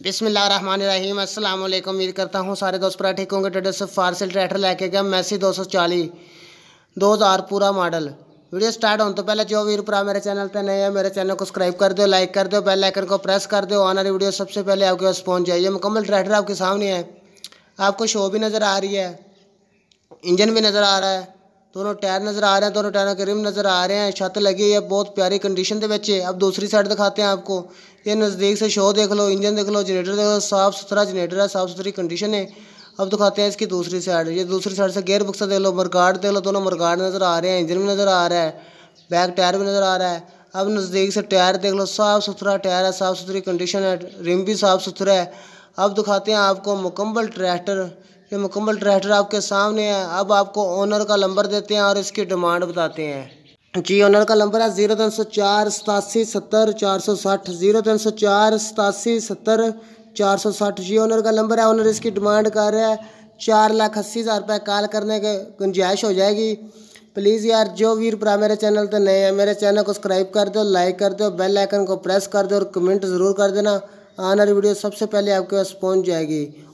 बिसमिल्ल रहीम अस्सलाम वालेकुम उम्मीद करता हूँ सारे दोस्त पूरा ठीक होंगे ट्रेडर से फारसिल ट्रैक्टर लेके गया मैसी दो सौ चालीस दो हज़ार पूरा मॉडल वीडियो स्टार्ट होने तो पहले जो वीर पूरा मेरे चैनल पर नए हैं मेरे चैनल को सब्सक्राइब कर दो लाइक कर दो बेल आइकन को प्रेस कर दो आने वाली वीडियो सबसे पहले आपके पास पहुँच जाइए मुकम्मल ट्रैक्टर आपके सामने है आपको शो भी नज़र आ रही है इंजन भी नज़र आ रहा है दोनों टायर नजर आ रहे हैं दोनों टायरों के रिम नजर आ रहे हैं छत लगी है बहुत प्यारी कंडीशन के बच्चे अब दूसरी साइड दिखाते हैं आपको ये नज़दीक से शो देख लो इंजन देख लो जनरेटर देख लो साफ़ सुथरा जनरेटर है साफ़ सुथरी कंडीशन है अब दिखाते हैं इसकी दूसरी साइड ये दूसरी साइड से गेयर बक्सा देख लो मरगाड देख लो दोनों मरगाड नज़र आ रहे हैं इंजन भी नज़र आ रहा है बैक टायर भी नज़र आ रहा है अब नज़दीक से टायर देख लो साफ़ सुथरा टायर है साफ़ सुथरी कंडीशन है रिम भी साफ़ सुथरा है अब दिखाते हैं आपको मुकम्मल ट्रैक्टर ये मुकम्मल ट्रैक्टर आपके सामने है अब आपको ओनर का नंबर देते हैं और इसकी डिमांड बताते हैं जी ओनर का नंबर है ज़ीरो तीन सौ चार सतासी सत्तर चार सौ साठ ज़ीरो तीन सौ चार सतासी सत्तर चार सौ साठ जी ओनर का नंबर है ओनर इसकी डिमांड कर रहा है चार लाख अस्सी हज़ार रुपये कॉल करने के गुंजाइश हो जाएगी प्लीज़ यार जो वीर भरा मेरे चैनल तो नए हैं मेरे चैनल को सब्सक्राइब कर दो लाइक कर दो बेल आइकन को प्रेस कर दो और कमेंट ज़रूर कर देना आने वाली वीडियो सबसे पहले आपके पास पहुँच जाएगी